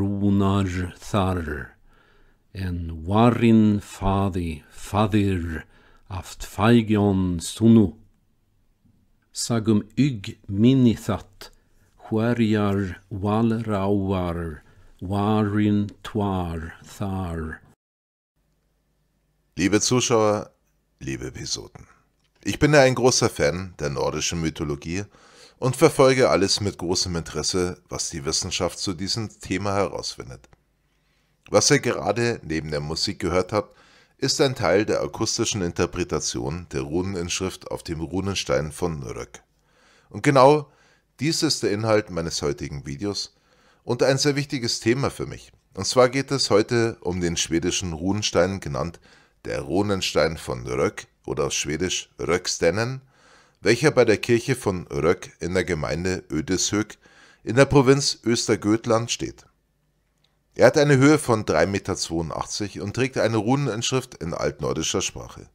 Runar Thar, en Warin Fadi Fadir aft Feigion Sunu. Sagum Yg Minithat, Huariar Walrauar, Warin Tuar Thar. Liebe Zuschauer, liebe Pisoten. Ich bin ja ein großer Fan der nordischen Mythologie und verfolge alles mit großem Interesse, was die Wissenschaft zu diesem Thema herausfindet. Was ihr gerade neben der Musik gehört habt, ist ein Teil der akustischen Interpretation der Runeninschrift auf dem Runenstein von Nürnberg. Und genau dies ist der Inhalt meines heutigen Videos und ein sehr wichtiges Thema für mich. Und zwar geht es heute um den schwedischen Runenstein genannt der Runenstein von Röck oder auf Schwedisch Röckstännen, welcher bei der Kirche von Röck in der Gemeinde Ödeshög in der Provinz Östergötland steht. Er hat eine Höhe von 3,82 Meter und trägt eine Runeninschrift in altnordischer Sprache.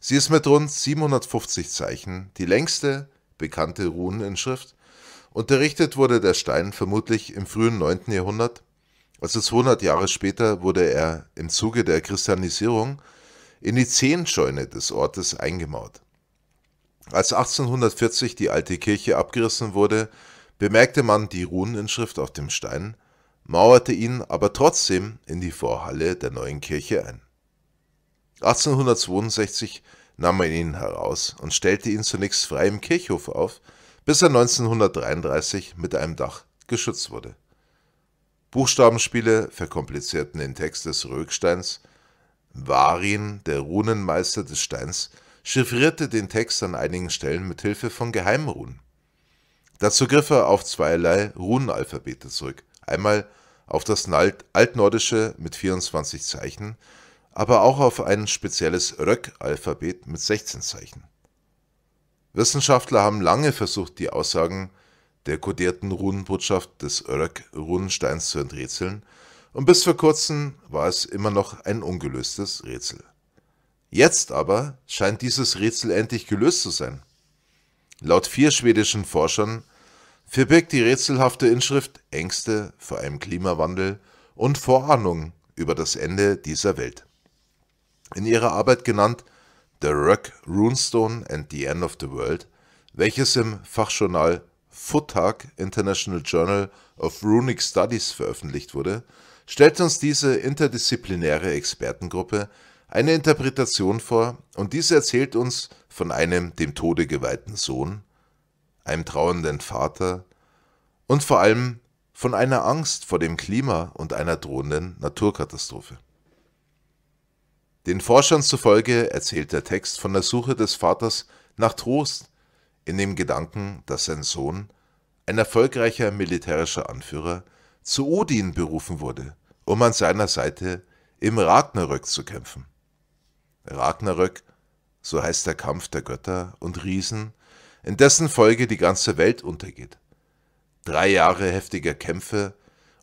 Sie ist mit rund 750 Zeichen die längste bekannte Runeninschrift Unterrichtet wurde der Stein vermutlich im frühen 9. Jahrhundert. Also 200 Jahre später wurde er im Zuge der Christianisierung in die Zehenscheune des Ortes eingemauert. Als 1840 die alte Kirche abgerissen wurde, bemerkte man die Runeninschrift auf dem Stein, mauerte ihn aber trotzdem in die Vorhalle der neuen Kirche ein. 1862 nahm man ihn heraus und stellte ihn zunächst frei im Kirchhof auf, bis er 1933 mit einem Dach geschützt wurde. Buchstabenspiele verkomplizierten den Text des Röcksteins, Varin, der Runenmeister des Steins, chiffrierte den Text an einigen Stellen mit Hilfe von Geheimrunen. Dazu griff er auf zweierlei Runenalphabete zurück. Einmal auf das altnordische mit 24 Zeichen, aber auch auf ein spezielles Röck-Alphabet mit 16 Zeichen. Wissenschaftler haben lange versucht, die Aussagen der kodierten Runenbotschaft des Röck-Runensteins zu enträtseln, und bis vor kurzem war es immer noch ein ungelöstes Rätsel. Jetzt aber scheint dieses Rätsel endlich gelöst zu sein. Laut vier schwedischen Forschern verbirgt die rätselhafte Inschrift Ängste vor einem Klimawandel und Vorahnung über das Ende dieser Welt. In ihrer Arbeit genannt The Rock Runestone and the End of the World, welches im Fachjournal Futag International Journal of Runic Studies veröffentlicht wurde, stellt uns diese interdisziplinäre Expertengruppe eine Interpretation vor und diese erzählt uns von einem dem Tode geweihten Sohn, einem trauernden Vater und vor allem von einer Angst vor dem Klima und einer drohenden Naturkatastrophe. Den Forschern zufolge erzählt der Text von der Suche des Vaters nach Trost in dem Gedanken, dass sein Sohn, ein erfolgreicher militärischer Anführer, zu Odin berufen wurde, um an seiner Seite im Ragnarök zu kämpfen. Ragnarök, so heißt der Kampf der Götter und Riesen, in dessen Folge die ganze Welt untergeht. Drei Jahre heftiger Kämpfe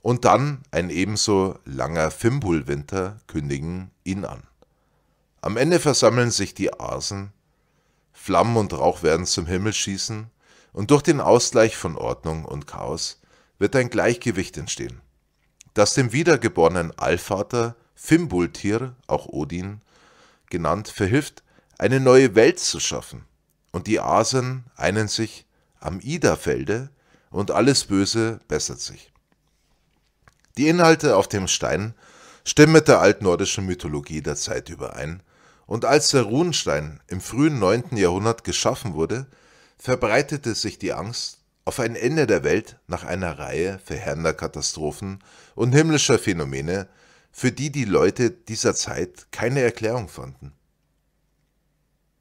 und dann ein ebenso langer Fimbulwinter kündigen ihn an. Am Ende versammeln sich die Asen, Flammen und Rauch werden zum Himmel schießen und durch den Ausgleich von Ordnung und Chaos wird ein Gleichgewicht entstehen, das dem wiedergeborenen Allvater Fimbultir, auch Odin genannt, verhilft, eine neue Welt zu schaffen. Und die Asen einen sich am Ida-Felde und alles Böse bessert sich. Die Inhalte auf dem Stein stimmen mit der altnordischen Mythologie der Zeit überein, und als der Runenstein im frühen 9. Jahrhundert geschaffen wurde, verbreitete sich die Angst, auf ein Ende der Welt nach einer Reihe verheerender Katastrophen und himmlischer Phänomene, für die die Leute dieser Zeit keine Erklärung fanden.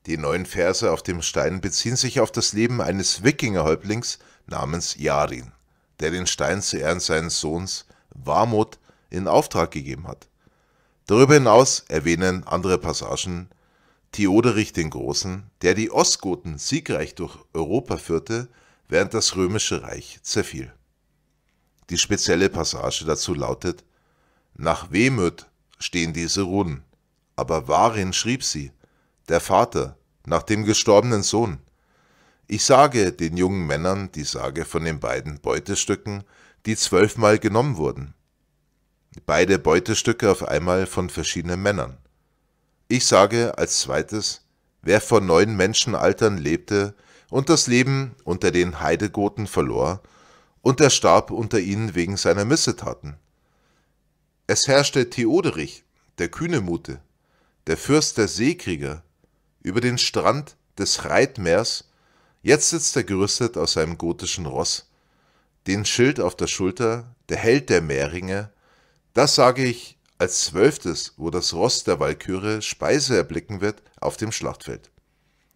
Die neuen Verse auf dem Stein beziehen sich auf das Leben eines Wikingerhäuptlings namens Jarin, der den Stein zu Ehren seines Sohns Warmut in Auftrag gegeben hat. Darüber hinaus erwähnen andere Passagen Theoderich den Großen, der die Ostgoten siegreich durch Europa führte während das römische Reich zerfiel. Die spezielle Passage dazu lautet Nach Wehmüt stehen diese Runen, aber warin schrieb sie, der Vater, nach dem gestorbenen Sohn. Ich sage den jungen Männern die Sage von den beiden Beutestücken, die zwölfmal genommen wurden. Beide Beutestücke auf einmal von verschiedenen Männern. Ich sage als zweites, wer vor neun Menschenaltern lebte, und das Leben unter den Heidegoten verlor, und er starb unter ihnen wegen seiner Missetaten. Es herrschte Theoderich, der Kühnemute, der Fürst der Seekrieger, über den Strand des Reitmeers, jetzt sitzt er gerüstet aus seinem gotischen Ross, den Schild auf der Schulter, der Held der Meerringe, das sage ich als zwölftes, wo das Ross der Walküre Speise erblicken wird auf dem Schlachtfeld.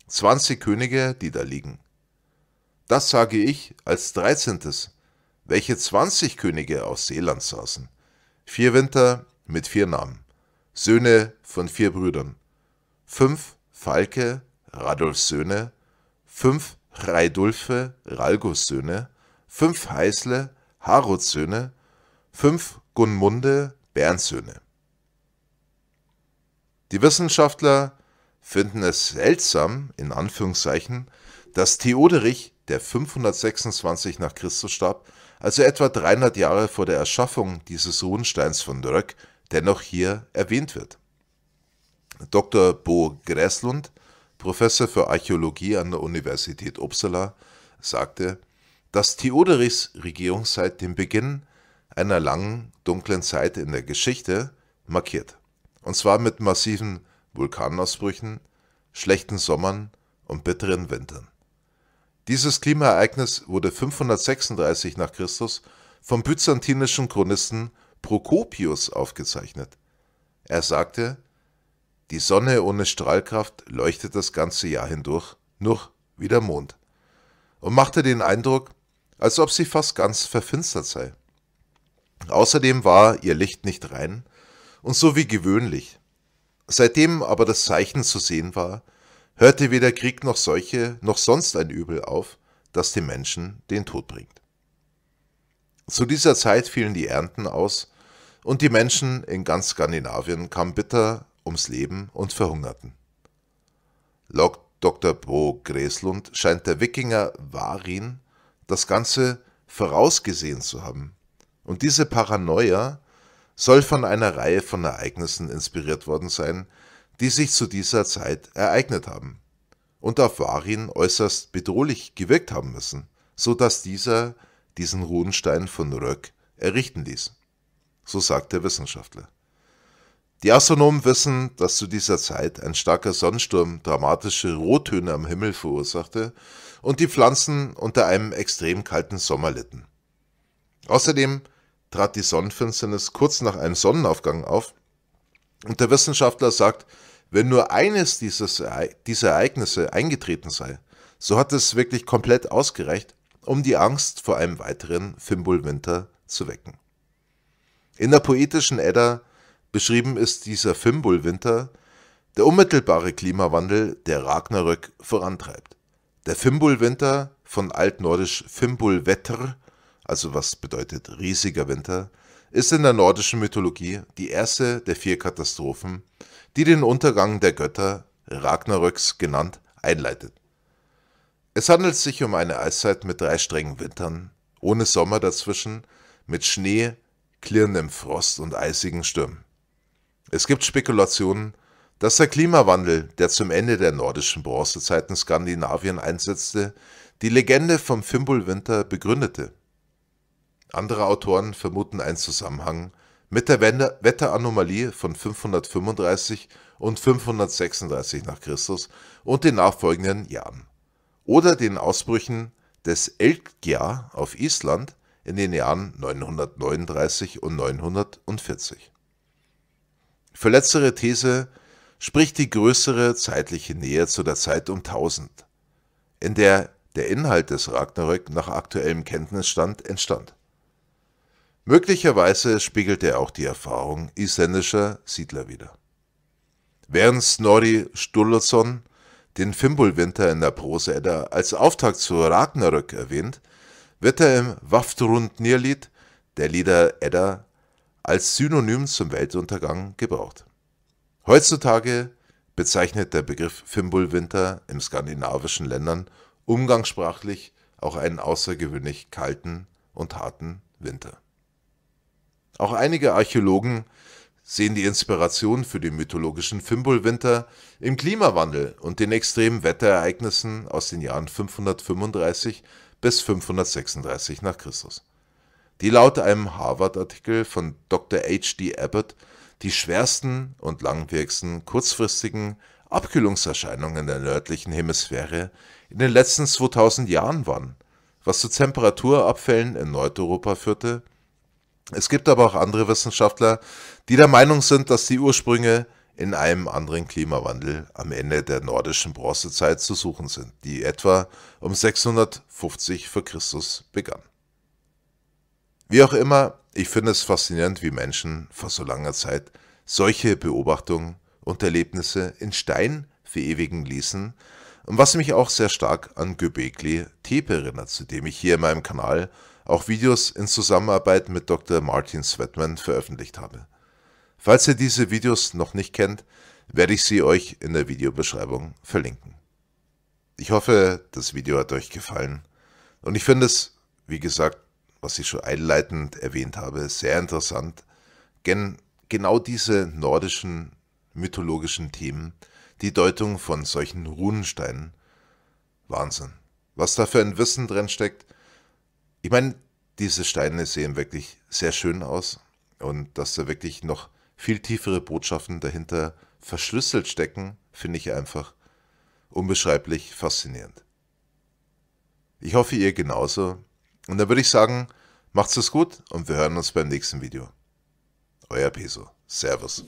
20 Könige, die da liegen. Das sage ich als 13. welche 20 Könige aus Seeland saßen, vier Winter mit vier Namen, Söhne von vier Brüdern, fünf Falke, Radulfs Söhne, fünf Reidulfe, Ralgos Söhne, fünf Heißle, Harots Söhne, fünf Gunmunde, Bernsöhne. Die Wissenschaftler finden es seltsam, in Anführungszeichen, dass Theoderich, der 526 nach Christus starb, also etwa 300 Jahre vor der Erschaffung dieses Ruhensteins von Röck, dennoch hier erwähnt wird. Dr. Bo Gräslund, Professor für Archäologie an der Universität Uppsala, sagte, dass Theoderichs Regierungszeit den Beginn einer langen, dunklen Zeit in der Geschichte markiert. Und zwar mit massiven Vulkanausbrüchen, schlechten Sommern und bitteren Wintern. Dieses Klimaereignis wurde 536 nach Christus vom byzantinischen Chronisten Prokopius aufgezeichnet. Er sagte, die Sonne ohne Strahlkraft leuchtet das ganze Jahr hindurch, nur wie der Mond, und machte den Eindruck, als ob sie fast ganz verfinstert sei. Außerdem war ihr Licht nicht rein und so wie gewöhnlich, Seitdem aber das Zeichen zu sehen war, hörte weder Krieg noch Seuche noch sonst ein Übel auf, das dem Menschen den Tod bringt. Zu dieser Zeit fielen die Ernten aus, und die Menschen in ganz Skandinavien kamen bitter ums Leben und verhungerten. Laut Dr. Bo Greslund scheint der Wikinger Varin das Ganze vorausgesehen zu haben. Und diese Paranoia soll von einer Reihe von Ereignissen inspiriert worden sein, die sich zu dieser Zeit ereignet haben und auf Warin äußerst bedrohlich gewirkt haben müssen, so dass dieser diesen Runenstein von Röck errichten ließ. So sagt der Wissenschaftler. Die Astronomen wissen, dass zu dieser Zeit ein starker Sonnensturm dramatische Rottöne am Himmel verursachte und die Pflanzen unter einem extrem kalten Sommer litten. Außerdem trat die Sonnenfinsternis kurz nach einem Sonnenaufgang auf. Und der Wissenschaftler sagt, wenn nur eines dieses, dieser Ereignisse eingetreten sei, so hat es wirklich komplett ausgereicht, um die Angst vor einem weiteren Fimbulwinter zu wecken. In der poetischen Edda beschrieben ist dieser Fimbulwinter der unmittelbare Klimawandel, der Ragnarök vorantreibt. Der Fimbulwinter, von altnordisch Fimbulwetter, also was bedeutet riesiger Winter, ist in der nordischen Mythologie die erste der vier Katastrophen, die den Untergang der Götter, Ragnaröks genannt, einleitet. Es handelt sich um eine Eiszeit mit drei strengen Wintern, ohne Sommer dazwischen, mit Schnee, klirrendem Frost und eisigen Stürmen. Es gibt Spekulationen, dass der Klimawandel, der zum Ende der nordischen Bronzezeit Skandinavien einsetzte, die Legende vom Fimbulwinter begründete. Andere Autoren vermuten einen Zusammenhang mit der Wetteranomalie von 535 und 536 nach Christus und den nachfolgenden Jahren oder den Ausbrüchen des Elkja auf Island in den Jahren 939 und 940. Für letztere These spricht die größere zeitliche Nähe zu der Zeit um 1000, in der der Inhalt des Ragnarök nach aktuellem Kenntnisstand entstand. Möglicherweise spiegelt er auch die Erfahrung isländischer Siedler wider. Während Snorri Sturluson den Fimbulwinter in der Prosa-Edda als Auftakt zu Ragnarök erwähnt, wird er im Vaftrundnirlied der Lieder Edda als Synonym zum Weltuntergang gebraucht. Heutzutage bezeichnet der Begriff Fimbulwinter in skandinavischen Ländern umgangssprachlich auch einen außergewöhnlich kalten und harten Winter. Auch einige Archäologen sehen die Inspiration für den mythologischen Fimbulwinter im Klimawandel und den extremen Wetterereignissen aus den Jahren 535 bis 536 nach Christus, die laut einem Harvard-Artikel von Dr. H. D. Abbott die schwersten und langwierigsten kurzfristigen Abkühlungserscheinungen in der nördlichen Hemisphäre in den letzten 2000 Jahren waren, was zu Temperaturabfällen in Nordeuropa führte – es gibt aber auch andere Wissenschaftler, die der Meinung sind, dass die Ursprünge in einem anderen Klimawandel am Ende der nordischen Bronzezeit zu suchen sind, die etwa um 650 v. Chr. begann. Wie auch immer, ich finde es faszinierend, wie Menschen vor so langer Zeit solche Beobachtungen und Erlebnisse in Stein verewigen ließen und was mich auch sehr stark an Göbekli Tepe erinnert, zu dem ich hier in meinem Kanal auch Videos in Zusammenarbeit mit Dr. Martin Sweatman veröffentlicht habe. Falls ihr diese Videos noch nicht kennt, werde ich sie euch in der Videobeschreibung verlinken. Ich hoffe, das Video hat euch gefallen und ich finde es, wie gesagt, was ich schon einleitend erwähnt habe, sehr interessant, denn genau diese nordischen mythologischen Themen, die Deutung von solchen Runensteinen, Wahnsinn. Was da für ein Wissen drin steckt, ich meine, diese Steine sehen wirklich sehr schön aus und dass da wirklich noch viel tiefere Botschaften dahinter verschlüsselt stecken, finde ich einfach unbeschreiblich faszinierend. Ich hoffe, ihr genauso. Und dann würde ich sagen, macht's es gut und wir hören uns beim nächsten Video. Euer Peso. Servus.